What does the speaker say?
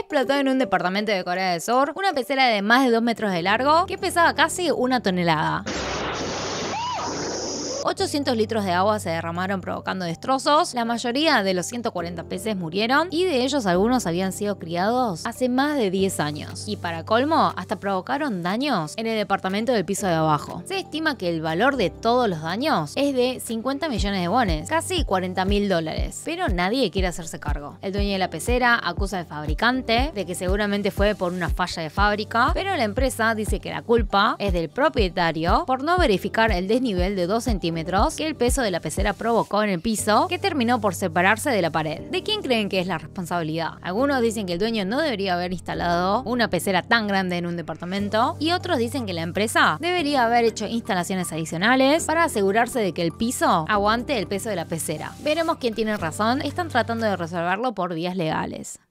explotó en un departamento de Corea del Sur una pecera de más de 2 metros de largo que pesaba casi una tonelada. 800 litros de agua se derramaron provocando destrozos, la mayoría de los 140 peces murieron y de ellos algunos habían sido criados hace más de 10 años. Y para colmo, hasta provocaron daños en el departamento del piso de abajo. Se estima que el valor de todos los daños es de 50 millones de bones, casi 40 mil dólares. Pero nadie quiere hacerse cargo. El dueño de la pecera acusa al fabricante de que seguramente fue por una falla de fábrica, pero la empresa dice que la culpa es del propietario por no verificar el desnivel de 2 centímetros que el peso de la pecera provocó en el piso, que terminó por separarse de la pared. ¿De quién creen que es la responsabilidad? Algunos dicen que el dueño no debería haber instalado una pecera tan grande en un departamento y otros dicen que la empresa debería haber hecho instalaciones adicionales para asegurarse de que el piso aguante el peso de la pecera. Veremos quién tiene razón, están tratando de resolverlo por vías legales.